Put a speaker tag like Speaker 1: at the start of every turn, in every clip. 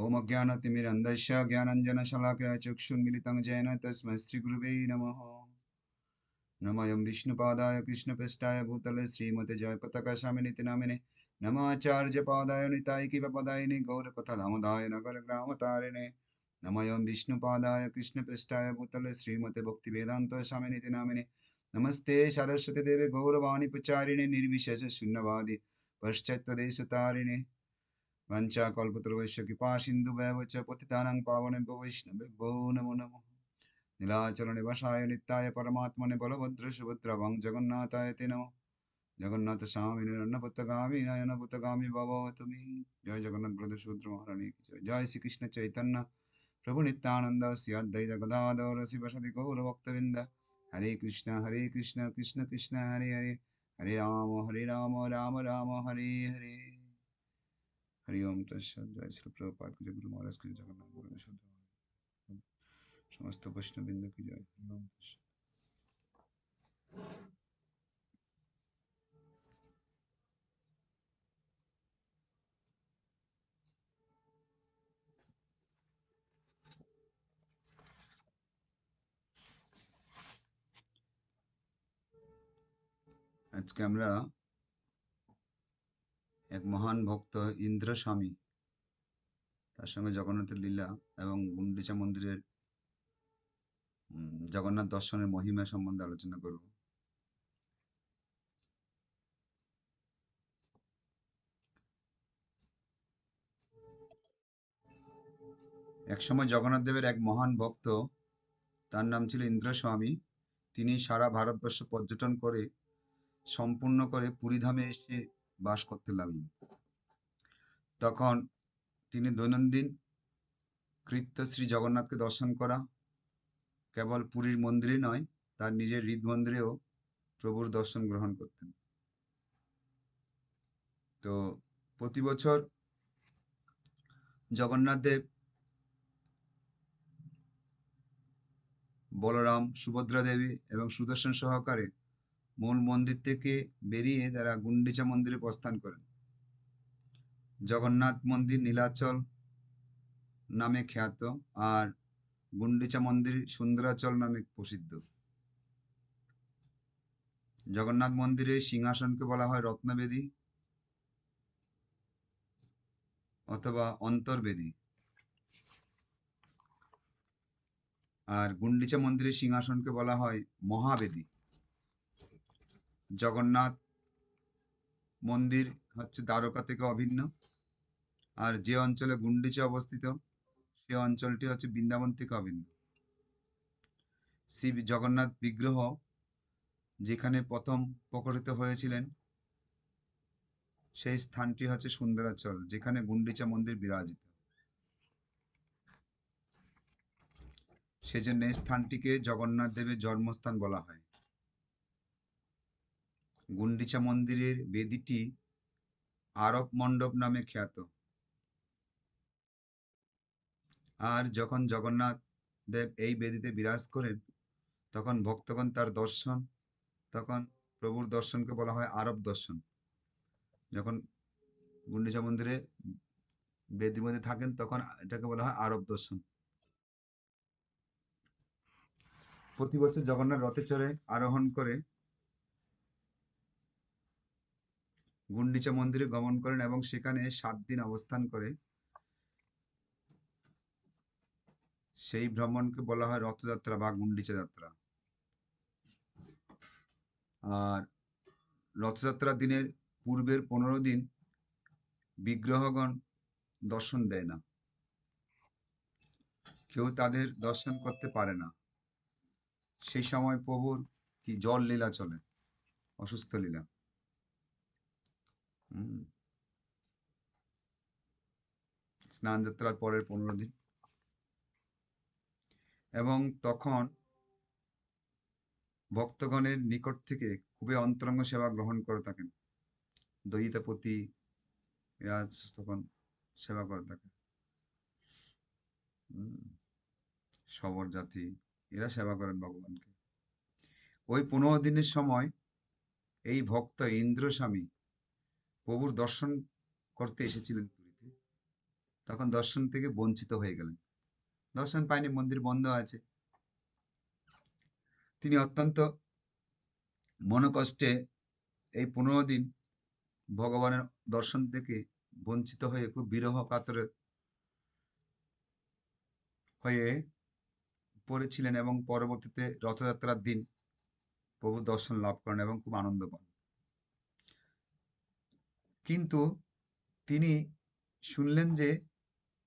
Speaker 1: ओम अज्ञानतिमिरन्धस्य ज्ञानञ्जनशलाकया चक्षुन्मिलितं येन तस्मै श्रीगुरुवे नमः नमयं विष्णुपादाय कृष्णपेष्टाय भूतले श्रीमते जयपतकाशामिनीति नामिने नमाचार्यपादाय नितायिकीपदायिनि गौरपथधामदाय नगरग्रामतारिणे नमयं विष्णुपादाय कृष्णपेष्टाय भूतले श्रीमते भक्तिवेदान्तस्वामिनीति नामिने नमस्ते सरस्वतीदेवे गौरवाणिपचारिणे निर्विशेषशून्यवादि पश्चात्तदेशतारिणे পঞ্চাকল্পতরবৈশ্য কৃপা সিন্ধু ব্যবচ পতিতানাং পাবনেভ্য বৈষ্ণবেভ্যো নমো নমো নীলাচল নিবাসায় নিত্যায় পরমাত্মনে বলভদ্র সুভদ্রবং জগন্নাথায় তে নমো জগন্নাথ স্বামী নন্নপুত্রগামী নয়নপুত্রগামী ভব তুমি জয় জগন্নাথ প্রদ সুদ্র মহারানী জয় শ্রীকৃষ্ণ চৈতন্য প্রভু নিত্যানন্দ শ্রীঅদ্বৈত গদাধর শিবসদি গৌর ভক্তবৃন্দ হরে কৃষ্ণ হরে কৃষ্ণ কৃষ্ণ কৃষ্ণ হরে হরে হরে রাম হরে রাম রাম রাম হরে হরে हरि ओम तस्सद जय श्री प्रभुपाद की जय गुरु महाराज की जय जगन्नाथ गोविंद शुद्ध समस्त वैष्णविंद की जय हरि ओम तस्सद আজকে আমরা এক মহান ভক্ত ইন্দ্রস্বামী তার সঙ্গে জগন্নাথের লীলা এবং গুন্ডিচা মন্দিরের জগন্নাথ দর্শনের মহিমা সম্বন্ধে আলোচনা করব একসময় জগন্নাথ দেবের এক মহান ভক্ত তার নাম ছিল ইন্দ্রস্বামী তিনি সারা ভারতবর্ষ পর্যটন করে সম্পূর্ণ করে পুরীধামে এসে বাস করতে লাগলেন তখন তিনি দৈনন্দিন কৃত্য শ্রী জগন্নাথকে দর্শন করা কেবল পুরীর মন্দিরে নয় তার নিজের হৃদ মন্দিরেও প্রভুর দর্শন গ্রহণ করতেন তো প্রতি বছর জগন্নাথ দেব বলরাম সুভদ্রা দেবী এবং সুদর্শন সহকারে মূল মন্দির থেকে বেরিয়ে তারা গুন্ডিচা মন্দিরে প্রস্থান করেন জগন্নাথ মন্দির নীলাচল নামে খ্যাত আর গুন্ডিচা মন্দির সুন্দরাচল নামে প্রসিদ্ধ জগন্নাথ মন্দিরে সিংহাসনকে বলা হয় রত্নবেদী অথবা অন্তর্বেদী আর গুন্ডিচা মন্দিরের সিংহাসনকে বলা হয় মহাবেদী জগন্নাথ মন্দির হচ্ছে দ্বারকা থেকে অভিন্ন আর যে অঞ্চলে গুন্ডিচে অবস্থিত সে অঞ্চলটি হচ্ছে বৃন্দাবন থেকে অভিন্ন শিব জগন্নাথ বিগ্রহ যেখানে প্রথম প্রকটিত হয়েছিলেন সেই স্থানটি হচ্ছে সুন্দরাচল যেখানে গুন্ডিচা মন্দির বিরাজিত সেজন্য এই স্থানটিকে জগন্নাথ দেবের জন্মস্থান বলা হয় গুন্ডিচা মন্দিরের বেদিটি আরব মণ্ডপ নামে খ্যাত আর যখন জগন্নাথ দেব এই বেদিতে বিরাজ করেন তখন ভক্তগণ তার দর্শন তখন প্রভুর দর্শনকে বলা হয় আরব দর্শন যখন গুন্ডিচা মন্দিরে বেদি মধ্যে থাকেন তখন এটাকে বলা হয় আরব দর্শন প্রতি বছর জগন্নাথ রথে চড়ে আরোহণ করে গুন্ডিচা মন্দিরে গমন করেন এবং সেখানে সাত দিন অবস্থান করে সেই ভ্রমণকে বলা হয় রথযাত্রা বা গুন্ডিচা যাত্রা আর রথযাত্রা দিনের পূর্বের পনেরো দিন বিগ্রহগণ দর্শন দেয় না কেউ তাদের দর্শন করতে পারে না সেই সময় প্রভুর কি জল লীলা চলে অসুস্থ লীলা স্নান যাত্রার পরের পনেরো দিন এবং তখন ভক্তগণের নিকট থেকে খুবই অন্তরঙ্গ সেবা গ্রহণ করে থাকেন দয়িতাপতি রাজ তখন সেবা করে থাকে সবর জাতি এরা সেবা করেন ভগবানকে ওই পনেরো দিনের সময় এই ভক্ত ইন্দ্রস্বামী প্রভুর দর্শন করতে এসেছিলেন পুরীতে তখন দর্শন থেকে বঞ্চিত হয়ে গেলেন দর্শন পায়নি মন্দির বন্ধ আছে তিনি অত্যন্ত মনকষ্টে এই পনেরো দিন ভগবানের দর্শন থেকে বঞ্চিত হয়ে খুব বিরহ কাতর হয়ে পড়েছিলেন এবং পরবর্তীতে রথযাত্রার দিন প্রভু দর্শন লাভ করেন এবং খুব আনন্দ পান কিন্তু তিনি শুনলেন যে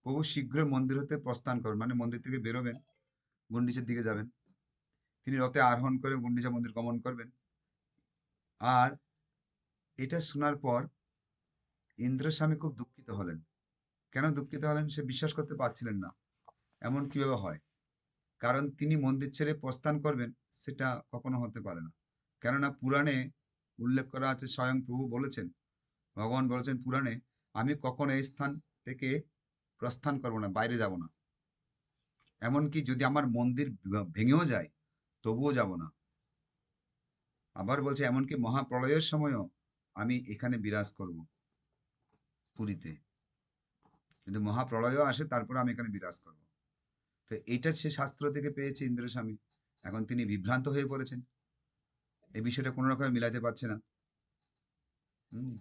Speaker 1: প্রভু শীঘ্র মন্দির হতে প্রস্থান করবেন মানে মন্দির থেকে বেরোবেন গুন্ডিচের দিকে যাবেন তিনি রথে আরোহণ করে গুন্ডিচা মন্দির গমন করবেন আর এটা শোনার পর ইন্দ্রস্বামী খুব দুঃখিত হলেন কেন দুঃখিত হলেন সে বিশ্বাস করতে পারছিলেন না এমন কিভাবে হয় কারণ তিনি মন্দির ছেড়ে প্রস্থান করবেন সেটা কখনো হতে পারে না কেননা পুরাণে উল্লেখ করা আছে স্বয়ং প্রভু বলেছেন ভগবান বলেছেন পুরাণে আমি কখনো এই স্থান থেকে প্রস্থান করব না বাইরে যাব না এমনকি যদি আমার মন্দির ভেঙেও যায় তবুও যাব না আবার বলছে এমনকি মহাপ্রলয়ের সময়ও আমি এখানে বিরাজ করব পুরীতে যদি মহাপ্রলয়ও আসে তারপর আমি এখানে বিরাজ করব তো এইটা সে শাস্ত্র থেকে পেয়েছে ইন্দ্রস্বামী এখন তিনি বিভ্রান্ত হয়ে পড়েছেন এই বিষয়টা কোনো রকমে মিলাতে পারছে না হম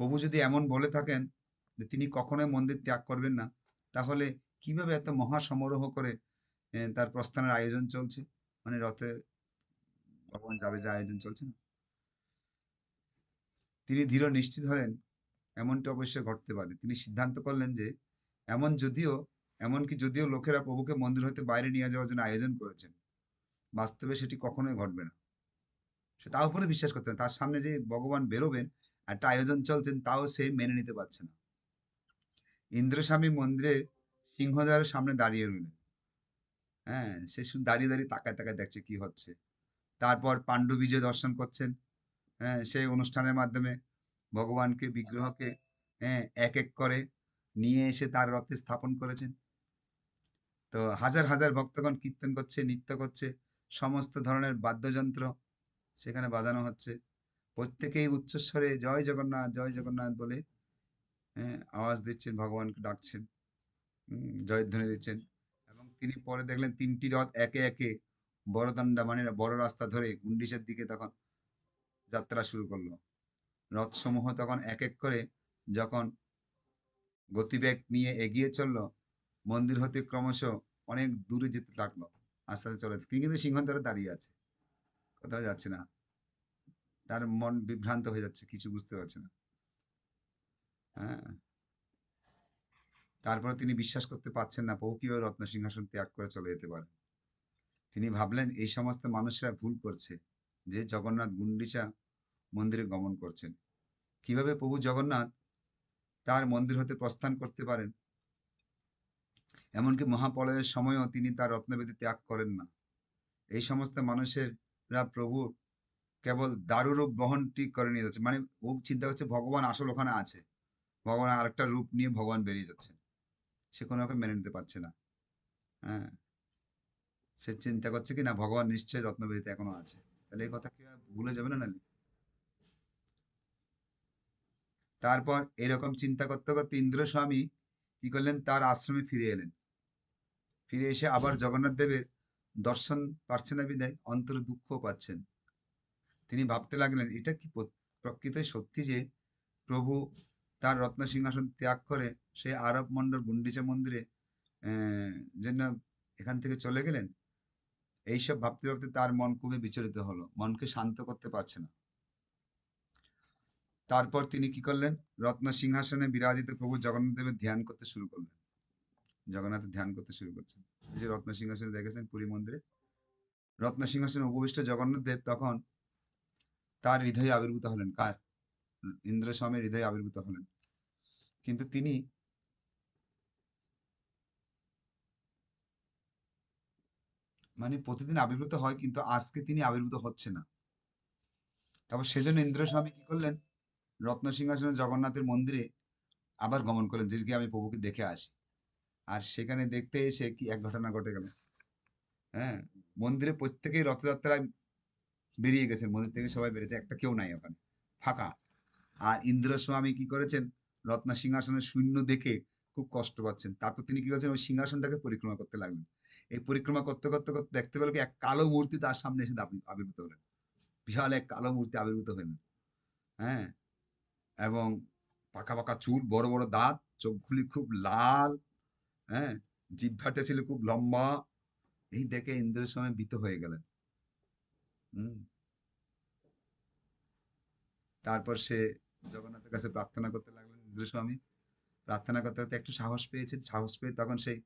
Speaker 1: প্রভু যদি এমন বলে থাকেন যে তিনি কখনোই মন্দির ত্যাগ করবেন না তাহলে কিভাবে এত মহাসমারোহ করে তার প্রস্থানের আয়োজন চলছে মানে রথে ভগবান যাবে যে আয়োজন চলছে না তিনি ধীর নিশ্চিত হলেন এমনটা অবশ্যই ঘটতে পারে তিনি সিদ্ধান্ত করলেন যে এমন যদিও এমনকি যদিও লোকেরা প্রভুকে মন্দির হতে বাইরে নিয়ে যাওয়ার জন্য আয়োজন করেছেন বাস্তবে সেটি কখনোই ঘটবে না সে তার উপরে বিশ্বাস করতেন তার সামনে যে ভগবান বেরোবেন একটা আয়োজন চলছেন তাও সে মেনে নিতে পারছে না ইন্দ্রস্বামী মন্দিরের সিংহদ্বারের সামনে দাঁড়িয়ে রইলেন হ্যাঁ সে শুধু দাঁড়িয়ে দাঁড়িয়ে তাকায় তাকায় দেখছে কি হচ্ছে তারপর পাণ্ডু বিজয় দর্শন করছেন হ্যাঁ সেই অনুষ্ঠানের মাধ্যমে ভগবানকে বিগ্রহকে হ্যাঁ এক এক করে নিয়ে এসে তার রথে স্থাপন করেছেন তো হাজার হাজার ভক্তগণ কীর্তন করছে নৃত্য করছে সমস্ত ধরনের বাদ্যযন্ত্র সেখানে বাজানো হচ্ছে প্রত্যেকেই উচ্চস্বরে জয় জগন্নাথ জয় জগন্নাথ বলে আওয়াজ দিচ্ছেন ভগবানকে ডাকছেন ধ্বনি দিচ্ছেন এবং তিনি পরে দেখলেন তিনটি রথ একে একে দণ্ডা মানে বড় রাস্তা ধরে গুন্ডিসের দিকে তখন যাত্রা শুরু করলো রথসমূহ তখন এক এক করে যখন গতিবেগ নিয়ে এগিয়ে চলল মন্দির হতে ক্রমশ অনেক দূরে যেতে লাগলো আস্তে আস্তে চলে কিন্তু সিংহ দ্বারা দাঁড়িয়ে আছে কোথাও যাচ্ছে না তার মন বিভ্রান্ত হয়ে যাচ্ছে কিছু বুঝতে পারছে না হ্যাঁ তারপর তিনি বিশ্বাস করতে পারছেন না বহু কিভাবে রত্ন সিংহাসন ত্যাগ করে চলে যেতে পারে তিনি ভাবলেন এই সমস্ত মানুষরা ভুল করছে যে জগন্নাথ গুন্ডিচা মন্দিরে গমন করছেন কিভাবে প্রভু জগন্নাথ তার মন্দির হতে প্রস্থান করতে পারেন এমনকি মহাপলয়ের সময়ও তিনি তার রত্নবেদী ত্যাগ করেন না এই সমস্ত মানুষেরা প্রভুর কেবল দারুরূপ বহন ঠিক করে নিয়ে যাচ্ছে মানে ও চিন্তা করছে ভগবান আসল ওখানে আছে ভগবান আর একটা রূপ নিয়ে ভগবান বেরিয়ে যাচ্ছে সে কোনো রকম মেনে নিতে পারছে না হ্যাঁ সে চিন্তা করছে কি না ভগবান নিশ্চয়ই রত্নবেদিতে এখনো আছে তাহলে এই কথা কি ভুলে যাবে না তারপর এরকম চিন্তা করতে করতে ইন্দ্র স্বামী কি করলেন তার আশ্রমে ফিরে এলেন ফিরে এসে আবার জগন্নাথ দেবের দর্শন পাচ্ছেন না বিদায় অন্তর দুঃখ পাচ্ছেন তিনি ভাবতে লাগলেন এটা কি প্রকৃতই সত্যি যে প্রভু তার রত্ন সিংহাসন ত্যাগ করে সেই আরব মণ্ডল গুন্ডিচা মন্দিরে জন্য এখান থেকে চলে গেলেন এইসব ভাবতে ভাবতে তার মন খুবই বিচলিত হলো মনকে শান্ত করতে পারছে না তারপর তিনি কি করলেন রত্ন সিংহাসনে বিরাজিত প্রভু জগন্নাথ দেবের ধ্যান করতে শুরু করলেন জগন্নাথ ধ্যান করতে শুরু করছেন যে রত্ন সিংহাসনে দেখেছেন পুরী মন্দিরে রত্ন সিংহাসনে উপবিষ্ট জগন্নাথ দেব তখন কার হৃদয়ে আবির্ভূত হলেন কার ইন্দ্র স্বামীর হৃদয়ে আবির্ভূত হলেন কিন্তু তিনি মানে প্রতিদিন আবির্ভূত হয় কিন্তু আজকে তিনি আবির্ভূত হচ্ছে না তারপর সেজন্য ইন্দ্র স্বামী কি করলেন রত্ন সিংহাসনে জগন্নাথের মন্দিরে আবার গমন করলেন যেটি আমি প্রভুকে দেখে আসি আর সেখানে দেখতে এসে কি এক ঘটনা ঘটে গেল হ্যাঁ মন্দিরে প্রত্যেকেই রথযাত্রায় বেরিয়ে গেছেন মন্দির থেকে সবাই বেরিয়েছে একটা কেউ নাই ওখানে ফাঁকা আর ইন্দ্রস্বামী কি করেছেন রত্না সিংহাসনের শূন্য দেখে খুব কষ্ট পাচ্ছেন তারপর তিনি কি করেছেন ওই সিংহাসনটাকে পরিক্রমা করতে লাগলেন এই পরিক্রমা করতে করতে করতে দেখতে পেল এক কালো মূর্তি তার সামনে এসে আবির্ভূত হলেন বিশাল এক কালো মূর্তি আবির্ভূত হলেন হ্যাঁ এবং পাকা পাকা চুল বড় বড় দাঁত চোখগুলি খুব লাল হ্যাঁ জিভাটা ছিল খুব লম্বা এই দেখে ইন্দ্রের সময় ভীত হয়ে গেলেন তারপর সে জগন্নাথের কাছে প্রার্থনা করতে লাগলেন ইন্দ্রস্বামী প্রার্থনা করতে করতে একটু সাহস পেয়েছে সাহস পেয়ে তখন সেই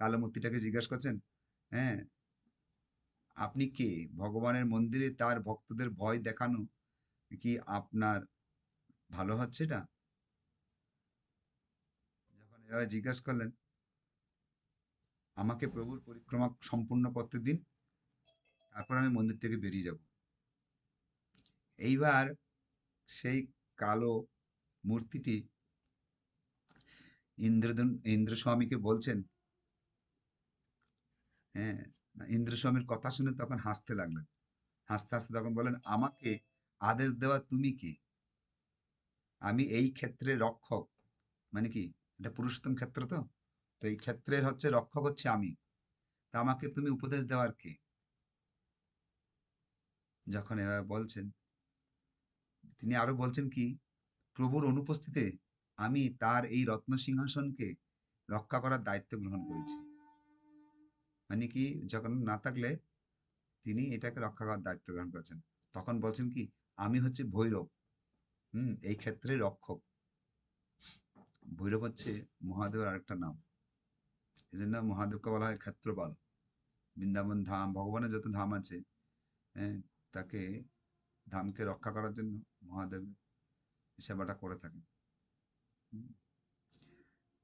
Speaker 1: কালো মূর্তিটাকে জিজ্ঞাসা করছেন হ্যাঁ আপনি কে ভগবানের মন্দিরে তার ভক্তদের ভয় দেখানো কি আপনার ভালো হচ্ছে এটা যখন জিজ্ঞাসা করলেন আমাকে প্রভুর পরিক্রমা সম্পূর্ণ করতে দিন তারপর আমি মন্দির থেকে বেরিয়ে যাব এইবার সেই কালো মূর্তিটি ইন্দ্র ইন্দ্রস্বামীকে বলছেন হ্যাঁ ইন্দ্রস্বামীর কথা শুনে তখন হাসতে লাগলেন হাসতে হাসতে তখন বলেন আমাকে আদেশ দেওয়া তুমি কি আমি এই ক্ষেত্রে রক্ষক মানে কি এটা পুরুষোত্তম ক্ষেত্র তো তো এই ক্ষেত্রের হচ্ছে রক্ষক হচ্ছে আমি তা আমাকে তুমি উপদেশ দেওয়ার কে যখন এভাবে বলছেন তিনি আরো বলছেন কি প্রভুর অনুপস্থিতিতে আমি তার এই রত্ন সিংহাসনকে রক্ষা করার দায়িত্ব গ্রহণ করেছি মানে কি যখন না থাকলে তিনি এটাকে রক্ষা করার দায়িত্ব গ্রহণ করেছেন তখন বলছেন কি আমি হচ্ছে ভৈরব হম এই ক্ষেত্রে রক্ষক ভৈরব হচ্ছে মহাদেবের আরেকটা নাম এই জন্য মহাদেবকে বলা হয় ক্ষেত্রপাল বৃন্দাবন ধাম ভগবানের যত ধাম আছে হ্যাঁ তাকে ধামকে রক্ষা করার জন্য মহাদেব সেবাটা করে থাকেন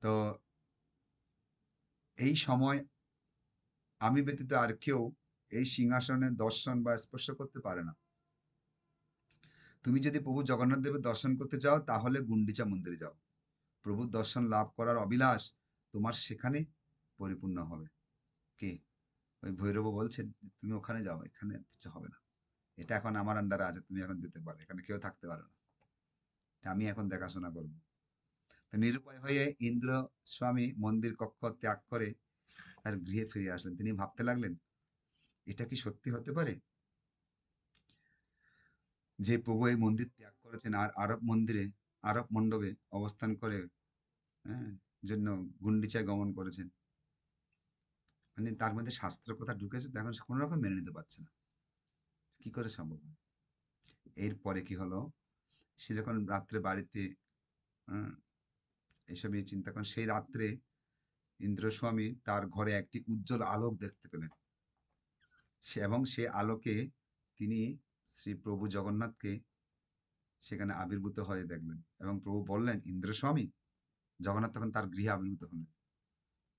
Speaker 1: তো এই সময় আমি ব্যতীত আর কেউ এই সিংহাসনে দর্শন বা স্পর্শ করতে পারে না তুমি যদি প্রভু জগন্নাথ দেবের দর্শন করতে যাও তাহলে গুন্ডিচা মন্দিরে যাও প্রভু দর্শন লাভ করার অবিলাস তোমার সেখানে পরিপূর্ণ হবে কে ওই ভৈরব বলছেন তুমি ওখানে যাও এখানে হবে না এটা এখন আমার আন্ডারে আছে তুমি এখন যেতে পারো এখানে কেউ থাকতে পারো না আমি এখন দেখাশোনা করব তো নিরুপায় হয়ে ইন্দ্র স্বামী মন্দির কক্ষ ত্যাগ করে তার গৃহে ফিরে আসলেন তিনি ভাবতে লাগলেন এটা কি সত্যি হতে পারে যে প্রভু এই মন্দির ত্যাগ করেছেন আর আরব মন্দিরে আরব মণ্ডপে অবস্থান করে হ্যাঁ, জন্য গুন্ডিচায় গমন করেছেন মানে তার মধ্যে শাস্ত্র কথা ঢুকেছে তো এখন কোনো রকম মেনে নিতে পারছে না কি করে সম্ভব এরপরে কি হলো সে যখন রাত্রে বাড়িতে এসব নিয়ে চিন্তা করেন সেই রাত্রে ইন্দ্রস্বামী তার ঘরে একটি উজ্জ্বল আলোক দেখতে পেলেন সে এবং সে আলোকে তিনি শ্রী প্রভু জগন্নাথকে সেখানে আবির্ভূত হয়ে দেখলেন এবং প্রভু বললেন ইন্দ্রস্বামী জগন্নাথ তখন তার গৃহে আবির্ভূত হলেন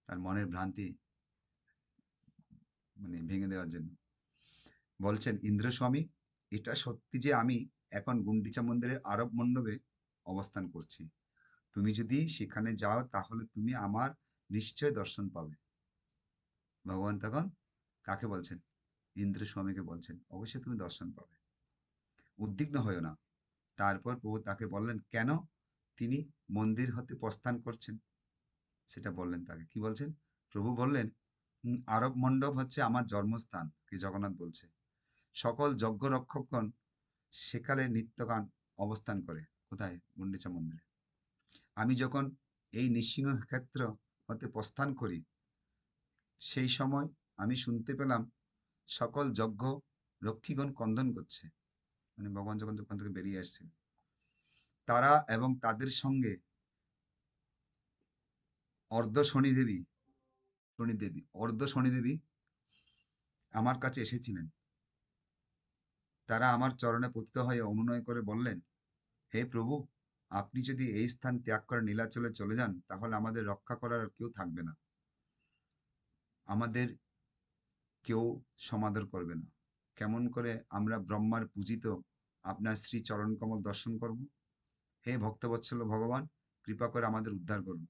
Speaker 1: তার মনের ভ্রান্তি মানে ভেঙে দেওয়ার জন্য বলছেন ইন্দ্রস্বামী এটা সত্যি যে আমি এখন গুন্ডিচা মন্দিরের আরব মণ্ডপে অবস্থান করছি তুমি যদি সেখানে যাও তাহলে তুমি আমার নিশ্চয় দর্শন পাবে ভগবান তখন কাকে বলছেন ইন্দ্র স্বামীকে বলছেন অবশ্যই তুমি দর্শন পাবে উদ্বিগ্ন হয়েও না তারপর প্রভু তাকে বললেন কেন তিনি মন্দির হতে প্রস্থান করছেন সেটা বললেন তাকে কি বলছেন প্রভু বললেন আরব মণ্ডপ হচ্ছে আমার জন্মস্থান কি জগন্নাথ বলছে সকল যজ্ঞ রক্ষকগণ সেকালে নিত্যগান অবস্থান করে কোথায় গুন্ডিচা মন্দিরে আমি যখন এই নৃসিংহ ক্ষেত্র হতে প্রস্থান করি সেই সময় আমি শুনতে পেলাম সকল যজ্ঞ রক্ষীগণ কন্দন করছে মানে ভগবান যখন দোকান থেকে বেরিয়ে আসছে তারা এবং তাদের সঙ্গে অর্ধ শনিদেবী শনিদেবী অর্ধ শনিদেবী আমার কাছে এসেছিলেন তারা আমার চরণে পতিত হয়ে অনুনয় করে বললেন হে প্রভু আপনি যদি এই স্থান ত্যাগ করে নীলাচলে চলে যান তাহলে আমাদের রক্ষা করার আর কেউ থাকবে না আমাদের কেউ সমাদর করবে না কেমন করে আমরা ব্রহ্মার পূজিত আপনার শ্রী চরণকমল দর্শন করব হে ভক্তবৎসল ভগবান কৃপা করে আমাদের উদ্ধার করুন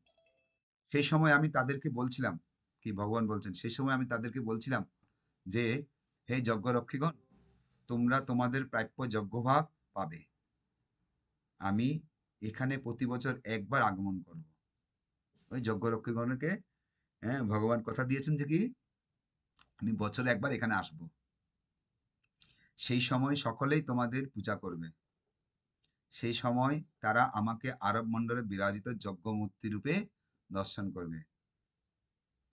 Speaker 1: সেই সময় আমি তাদেরকে বলছিলাম কি ভগবান বলছেন সেই সময় আমি তাদেরকে বলছিলাম যে হে যজ্ঞরক্ষীগণ তোমরা তোমাদের প্রাপ্য যজ্ঞভাগ পাবে আমি এখানে প্রতি বছর একবার আগমন করব ওই যজ্ঞরক্ষীগণকে হ্যাঁ ভগবান কথা দিয়েছেন যে কি আমি বছরে একবার এখানে আসব সেই সময় সকলেই তোমাদের পূজা করবে সেই সময় তারা আমাকে আরব মণ্ডলে বিরাজিত যজ্ঞমূর্তি রূপে দর্শন করবে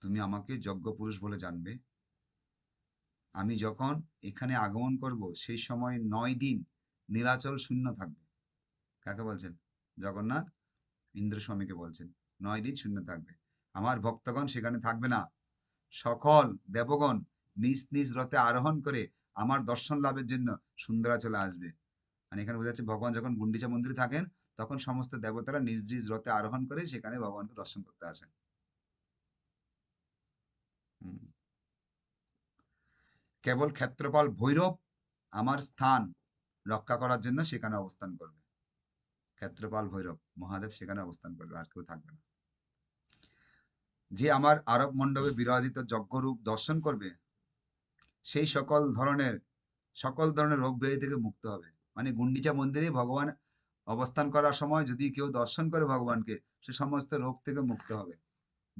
Speaker 1: তুমি আমাকে যজ্ঞ পুরুষ বলে জানবে আমি যখন এখানে আগমন করব সেই সময় নয় দিন নীলাচল শূন্য থাকবে কাকে বলছেন জগন্নাথ ইন্দ্র স্বামীকে বলছেন নয় দিন শূন্য থাকবে আমার ভক্তগণ সেখানে থাকবে না সকল দেবগণ নিজ নিজ রথে আরোহণ করে আমার দর্শন লাভের জন্য সুন্দরাচলে আসবে মানে এখানে বোঝা যাচ্ছে ভগবান যখন গুন্ডিচা মন্দিরে থাকেন তখন সমস্ত দেবতারা নিজ নিজ রথে আরোহণ করে সেখানে ভগবানকে দর্শন করতে আসেন কেবল ক্ষেত্রপাল ভৈরব আমার স্থান রক্ষা করার জন্য সেখানে অবস্থান করবে ক্ষেত্রপাল ভৈরব মহাদেব সেখানে অবস্থান করবে আর কেউ থাকবে না যে আমার আরব মণ্ডপে বিরাজিত যজ্ঞরূপ দর্শন করবে সেই সকল ধরনের সকল ধরনের রোগ ব্যয় থেকে মুক্ত হবে মানে গুন্ডিচা মন্দিরে ভগবান অবস্থান করার সময় যদি কেউ দর্শন করে ভগবানকে সে সমস্ত রোগ থেকে মুক্ত হবে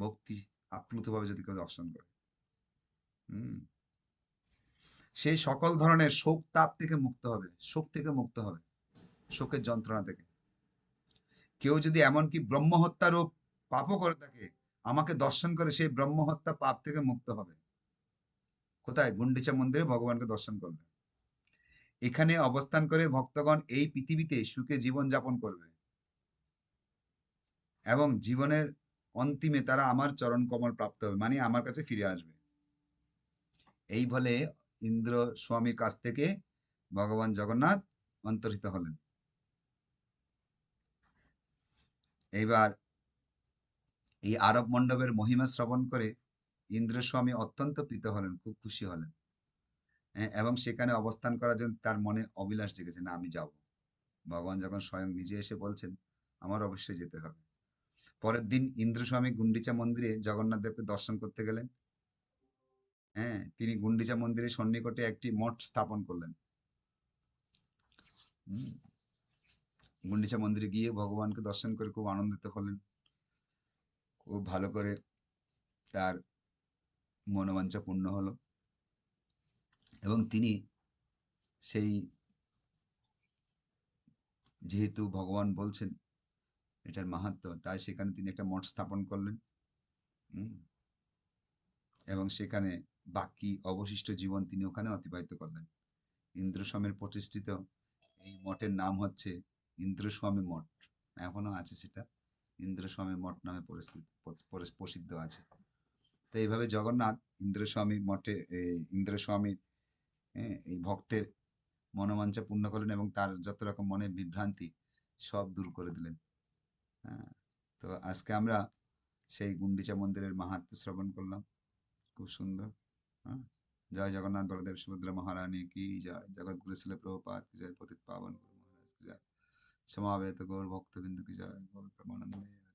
Speaker 1: ভক্তি আপ্লুতভাবে যদি কেউ দর্শন করে হুম সেই সকল ধরনের শোক তাপ থেকে মুক্ত হবে শোক থেকে মুক্ত হবে শোকের যন্ত্রণা থেকে কেউ যদি এমনকি ব্রহ্মহত্যা রূপ পাপও করে থাকে আমাকে দর্শন করে সেই ব্রহ্মহত্যা পাপ থেকে মুক্ত হবে কোথায় গুন্ডিচা মন্দিরে ভগবানকে দর্শন করবে এখানে অবস্থান করে ভক্তগণ এই পৃথিবীতে সুখে জীবন যাপন করবে এবং জীবনের অন্তিমে তারা আমার চরণ কমল প্রাপ্ত হবে মানে আমার কাছে ফিরে আসবে এই বলে ইন্দ্র স্বামীর কাছ থেকে ভগবান জগন্নাথ অন্তর্হিত হলেন এইবার এই আরব মণ্ডপের মহিমা শ্রবণ করে ইন্দ্রস্বামী অত্যন্ত প্রীত হলেন খুব খুশি হলেন হ্যাঁ, এবং সেখানে অবস্থান করার জন্য তার মনে অবিলাস জেগেছে না আমি যাব ভগবান যখন স্বয়ং নিজে এসে বলছেন আমার অবশ্যই যেতে হবে পরের দিন ইন্দ্রস্বামী গুন্ডিচা মন্দিরে জগন্নাথ দেবকে দর্শন করতে গেলেন হ্যাঁ তিনি গুন্ডিচা মন্দিরের সন্নিকটে একটি মঠ স্থাপন করলেন গুন্ডিচা মন্দিরে গিয়ে ভগবানকে দর্শন করে খুব আনন্দিত হলেন খুব ভালো করে তার মনোবাঞ্ছা পূর্ণ হলো এবং তিনি সেই যেহেতু ভগবান বলছেন এটার মাহাত্ম তাই সেখানে তিনি একটা মঠ স্থাপন করলেন এবং সেখানে বাকি অবশিষ্ট জীবন তিনি ওখানে অতিবাহিত করলেন ইন্দ্রস্বামীর প্রতিষ্ঠিত এই মঠের নাম হচ্ছে ইন্দ্রস্বামী মঠ এখনো আছে সেটা ইন্দ্রস্বামী মঠ নামে প্রসিদ্ধ আছে তো এইভাবে জগন্নাথ ইন্দ্রস্বামী মঠে ইন্দ্রস্বামীর এই ভক্তের মনোমাঞ্চা পূর্ণ করলেন এবং তার যত রকম মনের বিভ্রান্তি সব দূর করে দিলেন হ্যাঁ তো আজকে আমরা সেই গুন্ডিচা মন্দিরের মাহাত্ম শ্রবণ করলাম খুব সুন্দর जय जगन्नाथ बलदेव सुभद्रा महारानी की जय जगत गुरु शिल प्रभुपाद की जय पतित पावन गुरु महाराज की जय क्षमा गौर भक्त बिंदु की जय गौर प्रमानंद